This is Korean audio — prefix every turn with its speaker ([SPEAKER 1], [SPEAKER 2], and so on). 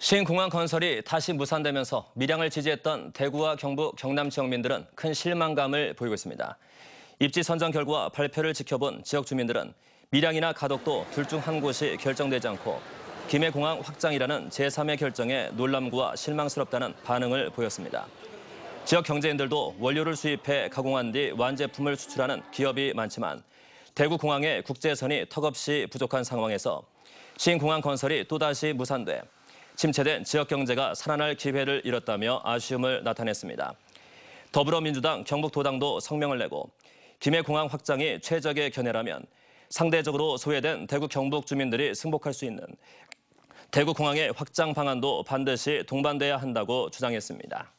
[SPEAKER 1] 신공항 건설이 다시 무산되면서 밀양을 지지했던 대구와 경북, 경남 지역민들은 큰 실망감을 보이고 있습니다. 입지 선정 결과 발표를 지켜본 지역 주민들은 밀양이나 가덕도 둘 중 한 곳이 결정되지 않고 김해공항 확장이라는 제3의 결정에 놀람과 실망스럽다는 반응을 보였습니다. 지역 경제인들도 원료를 수입해 가공한 뒤 완제품을 수출하는 기업이 많지만 대구 공항의 국제선이 턱없이 부족한 상황에서 신공항 건설이 또다시 무산돼 침체된 지역 경제가 살아날 기회를 잃었다며 아쉬움을 나타냈습니다. 더불어민주당 경북도당도 성명을 내고 김해공항 확장이 최적의 견해라면 상대적으로 소외된 대구 경북 주민들이 승복할 수 있는 대구 공항의 확장 방안도 반드시 동반돼야 한다고 주장했습니다.